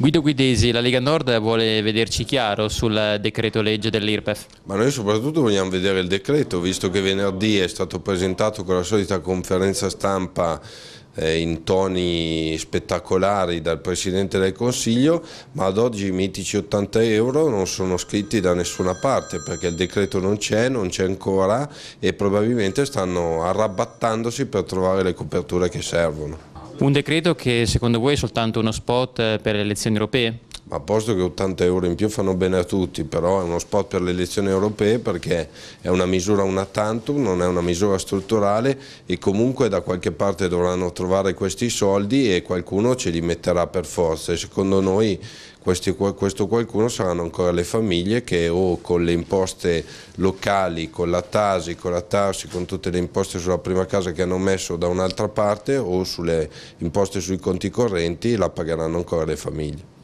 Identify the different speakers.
Speaker 1: Guido Guidesi, la Lega Nord vuole vederci chiaro sul decreto legge dell'IRPEF.
Speaker 2: Ma noi soprattutto vogliamo vedere il decreto, visto che venerdì è stato presentato con la solita conferenza stampa eh, in toni spettacolari dal Presidente del Consiglio, ma ad oggi i mitici 80 euro non sono scritti da nessuna parte perché il decreto non c'è, non c'è ancora e probabilmente stanno arrabattandosi per trovare le coperture che servono.
Speaker 1: Un decreto che secondo voi è soltanto uno spot eh, per le elezioni europee?
Speaker 2: ma a posto che 80 euro in più fanno bene a tutti, però è uno spot per le elezioni europee perché è una misura una tantum, non è una misura strutturale e comunque da qualche parte dovranno trovare questi soldi e qualcuno ce li metterà per forza e secondo noi questi, questo qualcuno saranno ancora le famiglie che o con le imposte locali, con la Tasi, con la Tarsi, con tutte le imposte sulla prima casa che hanno messo da un'altra parte o sulle imposte sui conti correnti la pagheranno ancora le famiglie.